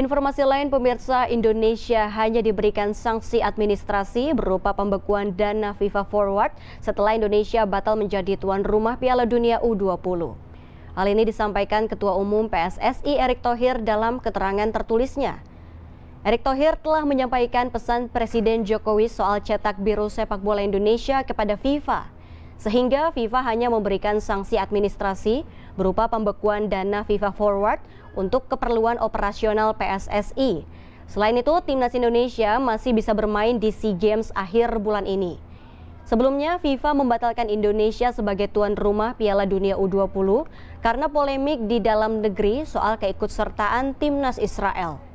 informasi lain, pemirsa Indonesia hanya diberikan sanksi administrasi berupa pembekuan dana FIFA Forward setelah Indonesia batal menjadi tuan rumah Piala Dunia U20. Hal ini disampaikan Ketua Umum PSSI Erick Thohir dalam keterangan tertulisnya. Erick Thohir telah menyampaikan pesan Presiden Jokowi soal cetak biru sepak bola Indonesia kepada FIFA, sehingga FIFA hanya memberikan sanksi administrasi berupa pembekuan dana FIFA Forward untuk keperluan operasional PSSI. Selain itu, timnas Indonesia masih bisa bermain di SEA Games akhir bulan ini. Sebelumnya, FIFA membatalkan Indonesia sebagai tuan rumah Piala Dunia U20 karena polemik di dalam negeri soal keikutsertaan timnas Israel.